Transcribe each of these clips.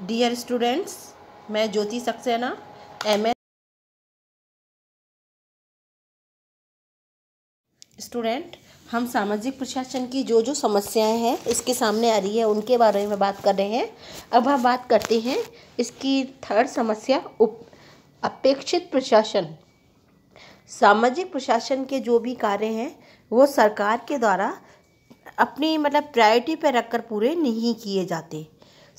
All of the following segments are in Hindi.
डियर स्टूडेंट्स मैं ज्योति सक्सेना एम स्टूडेंट हम सामाजिक प्रशासन की जो जो समस्याएं हैं इसके सामने आ रही है उनके बारे में बात कर रहे हैं अब हम बात करते हैं इसकी थर्ड समस्या उप अपेक्षित प्रशासन सामाजिक प्रशासन के जो भी कार्य हैं वो सरकार के द्वारा अपनी मतलब प्रायोरिटी पर रखकर पूरे नहीं किए जाते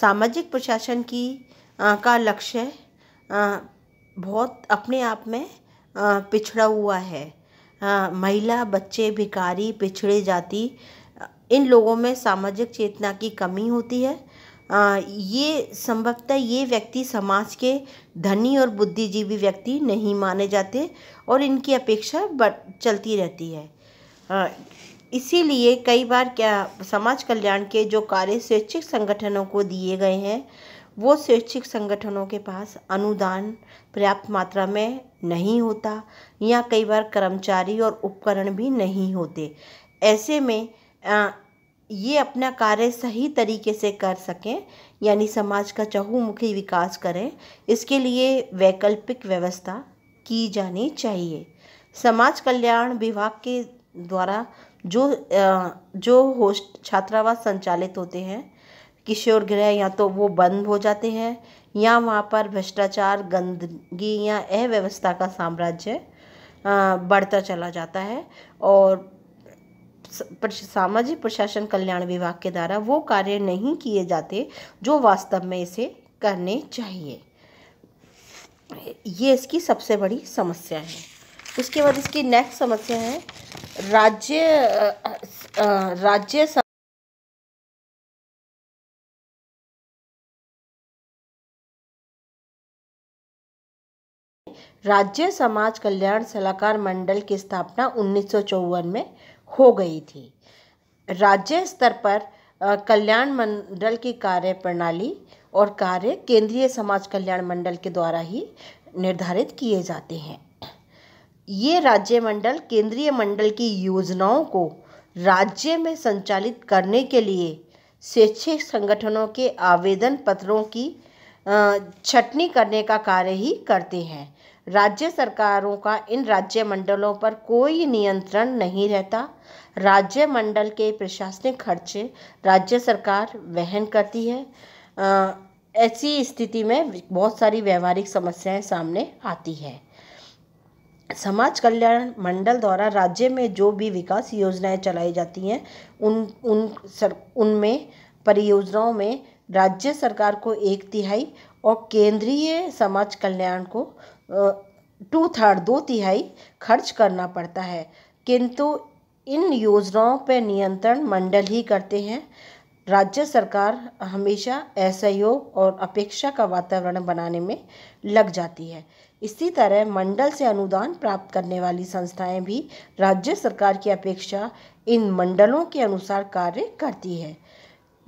सामाजिक प्रशासन की का लक्ष्य बहुत अपने आप में पिछड़ा हुआ है महिला बच्चे भिकारी पिछड़े जाति इन लोगों में सामाजिक चेतना की कमी होती है ये संभवतः ये व्यक्ति समाज के धनी और बुद्धिजीवी व्यक्ति नहीं माने जाते और इनकी अपेक्षा बढ़ चलती रहती है इसीलिए कई बार क्या समाज कल्याण के जो कार्य स्वैच्छिक संगठनों को दिए गए हैं वो स्वैच्छिक संगठनों के पास अनुदान पर्याप्त मात्रा में नहीं होता या कई बार कर्मचारी और उपकरण भी नहीं होते ऐसे में आ, ये अपना कार्य सही तरीके से कर सकें यानी समाज का चहुमुखी विकास करें इसके लिए वैकल्पिक व्यवस्था की जानी चाहिए समाज कल्याण विभाग के द्वारा जो जो होस्ट छात्रावास संचालित होते हैं किशोर गृह या तो वो बंद हो जाते हैं या वहाँ पर भ्रष्टाचार गंदगी या अव्यवस्था का साम्राज्य बढ़ता चला जाता है और सामाजिक प्रशासन कल्याण विभाग के द्वारा वो कार्य नहीं किए जाते जो वास्तव में इसे करने चाहिए ये इसकी सबसे बड़ी समस्या है उसके बाद इसकी नेक्स्ट समस्या है राज्य राज्य राज्य समाज कल्याण सलाहकार मंडल की स्थापना उन्नीस में हो गई थी राज्य स्तर पर कल्याण मंडल की कार्य प्रणाली और कार्य केंद्रीय समाज कल्याण मंडल के द्वारा ही निर्धारित किए जाते हैं ये राज्य मंडल केंद्रीय मंडल की योजनाओं को राज्य में संचालित करने के लिए शैक्षिक संगठनों के आवेदन पत्रों की छटनी करने का कार्य ही करते हैं राज्य सरकारों का इन राज्य मंडलों पर कोई नियंत्रण नहीं रहता राज्य मंडल के प्रशासनिक खर्चे राज्य सरकार वहन करती है ऐसी स्थिति में बहुत सारी व्यवहारिक समस्याएं सामने आती हैं समाज कल्याण मंडल द्वारा राज्य में जो भी विकास योजनाएँ चलाई जाती हैं उन उन सर उनमें परियोजनाओं में राज्य सरकार को एक तिहाई और केंद्रीय समाज कल्याण को टू थर्ड दो तिहाई खर्च करना पड़ता है किंतु इन योजनाओं पर नियंत्रण मंडल ही करते हैं राज्य सरकार हमेशा असहयोग और अपेक्षा का वातावरण बनाने में लग जाती है इसी तरह मंडल से अनुदान प्राप्त करने वाली संस्थाएं भी राज्य सरकार की अपेक्षा इन मंडलों के अनुसार कार्य करती है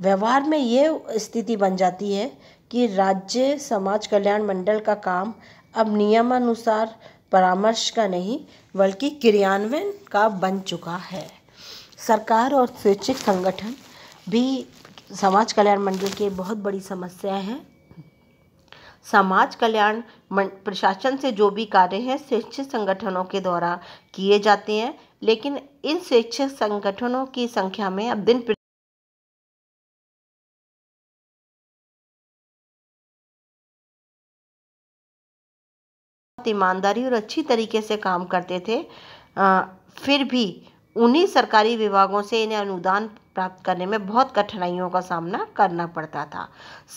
व्यवहार में ये स्थिति बन जाती है कि राज्य समाज कल्याण मंडल का काम अब नियमानुसार परामर्श का नहीं बल्कि क्रियान्वयन का बन चुका है सरकार और स्वैच्छिक संगठन भी समाज कल्याण मंडल की बहुत बड़ी समस्या है समाज कल्याण प्रशासन से जो भी कार्य हैं स्वैच्छिक संगठनों के द्वारा किए जाते हैं लेकिन इन स्वैच्छिक संगठनों की संख्या में अब दिन ईमानदारी और अच्छी तरीके से काम करते थे आ, फिर भी उन्हीं सरकारी विभागों से इन्हें अनुदान प्राप्त करने में बहुत कठिनाइयों का सामना करना पड़ता था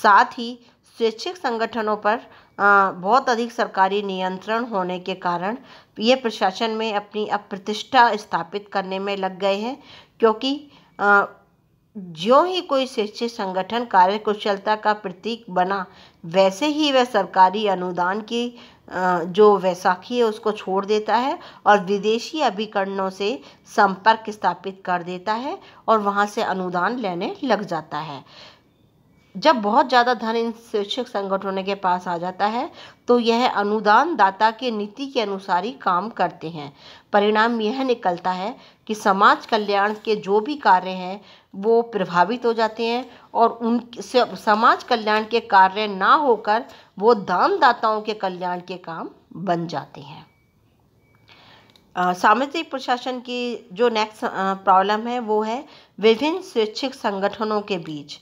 साथ ही स्वैच्छिक संगठनों पर बहुत अधिक सरकारी नियंत्रण होने के कारण ये प्रशासन में अपनी अप्रतिष्ठा स्थापित करने में लग गए हैं क्योंकि जो ही कोई स्वैच्छिक संगठन कार्यकुशलता का प्रतीक बना वैसे ही वह सरकारी अनुदान की जो वैसाखी है उसको छोड़ देता है और विदेशी अभिकरणों से संपर्क स्थापित कर देता है और वहाँ से अनुदान लेने लग जाता है जब बहुत ज़्यादा धन इन शैक्षिक संगठनों के पास आ जाता है तो यह अनुदान दाता के नीति के अनुसार ही काम करते हैं परिणाम यह निकलता है कि समाज कल्याण के जो भी कार्य हैं वो प्रभावित हो जाते हैं और उन समाज कल्याण के कार्य ना होकर वो दानदाताओं के कल्याण के काम बन जाते हैं सामाजिक प्रशासन की जो नेक्स्ट प्रॉब्लम है वो है विभिन्न स्वैच्छिक संगठनों के बीच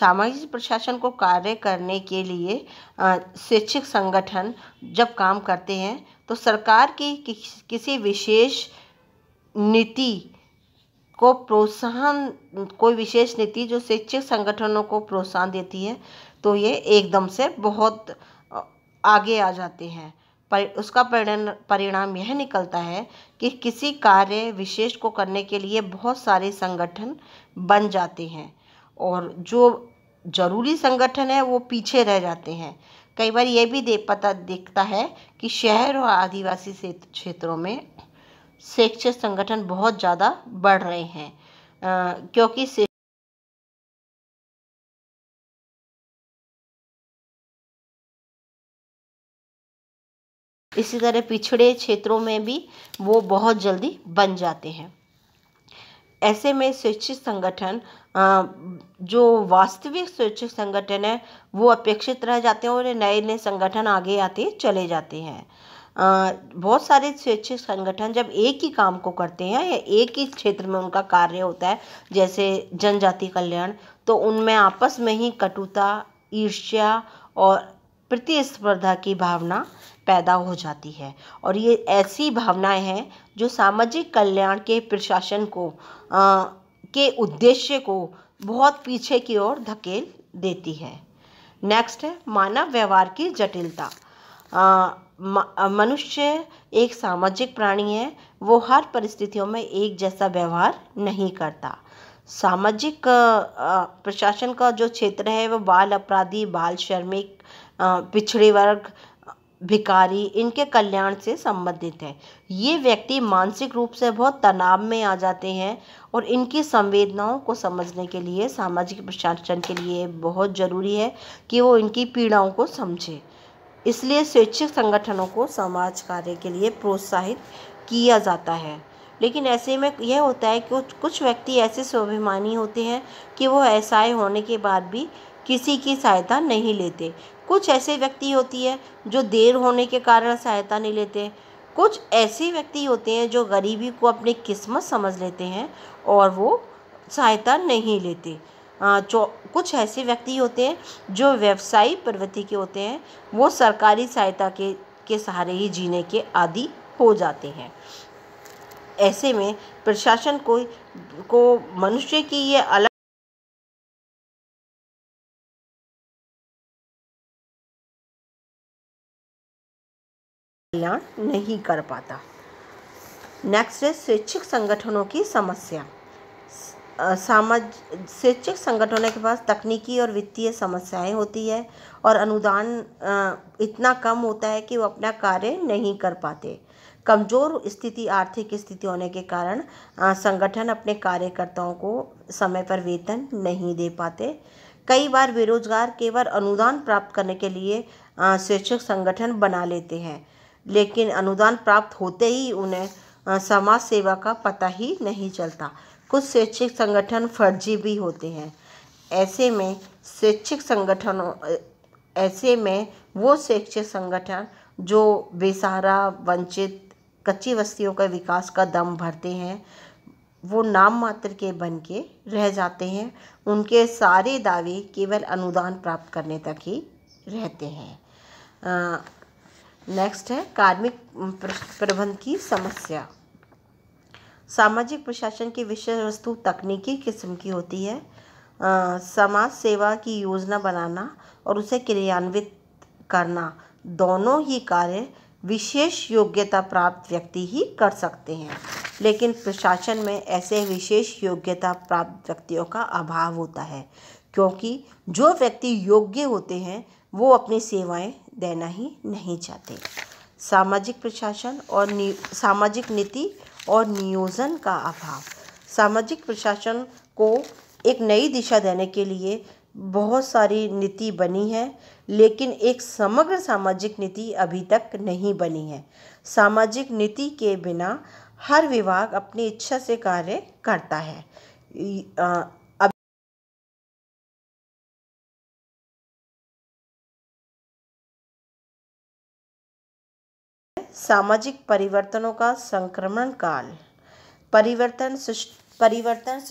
सामाजिक प्रशासन को कार्य करने के लिए शैक्षिक संगठन जब काम करते हैं तो सरकार की किसी विशेष नीति को प्रोत्साहन कोई विशेष नीति जो शैक्षिक संगठनों को प्रोत्साहन देती है तो ये एकदम से बहुत आगे आ जाते हैं पर उसका परिणाम यह निकलता है कि किसी कार्य विशेष को करने के लिए बहुत सारे संगठन बन जाते हैं और जो ज़रूरी संगठन है वो पीछे रह जाते हैं कई बार ये भी दे पता दिखता है कि शहर और आदिवासी क्षेत्रों में शैक्षिक संगठन बहुत ज़्यादा बढ़ रहे हैं आ, क्योंकि इसी तरह पिछड़े क्षेत्रों में भी वो बहुत जल्दी बन जाते हैं ऐसे में स्वैच्छिक संगठन जो वास्तविक स्वैच्छिक संगठन है वो अपेक्षित रह जाते हैं और नए नए संगठन आगे आते चले जाते हैं बहुत सारे स्वैच्छिक संगठन जब एक ही काम को करते हैं या एक ही क्षेत्र में उनका कार्य होता है जैसे जनजाति कल्याण तो उनमें आपस में ही कटुता ईर्ष्या और प्रतिस्पर्धा की भावना पैदा हो जाती है और ये ऐसी भावनाएं हैं जो सामाजिक कल्याण के प्रशासन को के उद्देश्य को बहुत पीछे की ओर धकेल देती है नेक्स्ट है मानव व्यवहार की जटिलता मनुष्य एक सामाजिक प्राणी है वो हर परिस्थितियों में एक जैसा व्यवहार नहीं करता सामाजिक प्रशासन का जो क्षेत्र है वो बाल अपराधी बाल श्रमिक पिछड़े वर्ग भिकारी इनके कल्याण से संबंधित है ये व्यक्ति मानसिक रूप से बहुत तनाव में आ जाते हैं और इनकी संवेदनाओं को समझने के लिए सामाजिक प्रशासन के लिए बहुत ज़रूरी है कि वो इनकी पीड़ाओं को समझे इसलिए स्वैच्छिक संगठनों को समाज कार्य के लिए प्रोत्साहित किया जाता है लेकिन ऐसे में यह होता है कि कुछ व्यक्ति ऐसे स्वाभिमानी होते हैं कि वो ऐसा होने के बाद भी किसी की सहायता नहीं लेते कुछ ऐसे व्यक्ति होती है जो देर होने के कारण सहायता नहीं लेते कुछ ऐसे व्यक्ति होते हैं जो गरीबी को अपनी किस्मत समझ लेते हैं और वो सहायता नहीं लेते चो कुछ ऐसे व्यक्ति होते हैं जो व्यवसायिक प्रवृत्ति के होते हैं वो सरकारी सहायता के के सहारे ही जीने के आदि हो जाते हैं ऐसे में प्रशासन को को मनुष्य की ये अलग कल्याण नहीं कर पाता नेक्स्ट है स्वैच्छिक संगठनों की समस्या सामाज स्वैच्छिक संगठनों के पास तकनीकी और वित्तीय समस्याएं होती है और अनुदान इतना कम होता है कि वो अपना कार्य नहीं कर पाते कमज़ोर स्थिति आर्थिक स्थिति होने के कारण संगठन अपने कार्यकर्ताओं को समय पर वेतन नहीं दे पाते कई बार बेरोजगार केवल अनुदान प्राप्त करने के लिए स्वैच्छिक संगठन बना लेते हैं लेकिन अनुदान प्राप्त होते ही उन्हें समाज सेवा का पता ही नहीं चलता कुछ स्वैच्छिक संगठन फर्जी भी होते हैं ऐसे में स्वैच्छिक संगठनों ऐसे में वो स्वैच्छिक संगठन जो बेसहारा वंचित कच्ची बस्तियों का विकास का दम भरते हैं वो नाम मात्र के बन के रह जाते हैं उनके सारे दावे केवल अनुदान प्राप्त करने तक ही रहते हैं आ, नेक्स्ट है कार्मिक प्रबंध की समस्या सामाजिक प्रशासन की विषय वस्तु तकनीकी किस्म की होती है आ, समाज सेवा की योजना बनाना और उसे क्रियान्वित करना दोनों ही कार्य विशेष योग्यता प्राप्त व्यक्ति ही कर सकते हैं लेकिन प्रशासन में ऐसे विशेष योग्यता प्राप्त व्यक्तियों का अभाव होता है क्योंकि जो व्यक्ति योग्य होते हैं वो अपनी सेवाएं देना ही नहीं चाहते सामाजिक प्रशासन और सामाजिक नीति और नियोजन का अभाव सामाजिक प्रशासन को एक नई दिशा देने के लिए बहुत सारी नीति बनी है लेकिन एक समग्र सामाजिक नीति अभी तक नहीं बनी है सामाजिक नीति के बिना हर विभाग अपनी इच्छा से कार्य करता है सामाजिक परिवर्तनों का संक्रमण काल परिवर्तन परिवर्तन